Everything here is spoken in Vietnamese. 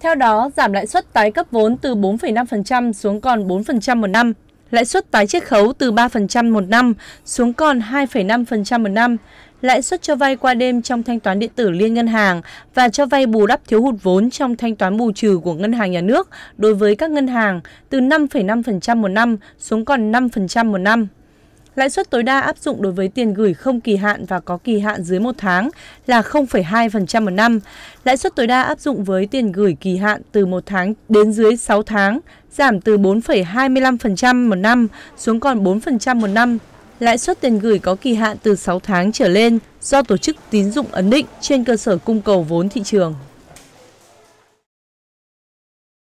Theo đó, giảm lãi suất tái cấp vốn từ 4,5% xuống còn 4% một năm, lãi suất tái chiết khấu từ 3% một năm xuống còn 2,5% một năm, lãi suất cho vay qua đêm trong thanh toán điện tử liên ngân hàng và cho vay bù đắp thiếu hụt vốn trong thanh toán bù trừ của ngân hàng nhà nước đối với các ngân hàng từ 5,5% một năm xuống còn 5% một năm. Lãi suất tối đa áp dụng đối với tiền gửi không kỳ hạn và có kỳ hạn dưới một tháng là 0,2% một năm. Lãi suất tối đa áp dụng với tiền gửi kỳ hạn từ một tháng đến dưới 6 tháng giảm từ 4,25% một năm xuống còn 4% một năm. Lãi suất tiền gửi có kỳ hạn từ 6 tháng trở lên do tổ chức tín dụng ấn định trên cơ sở cung cầu vốn thị trường.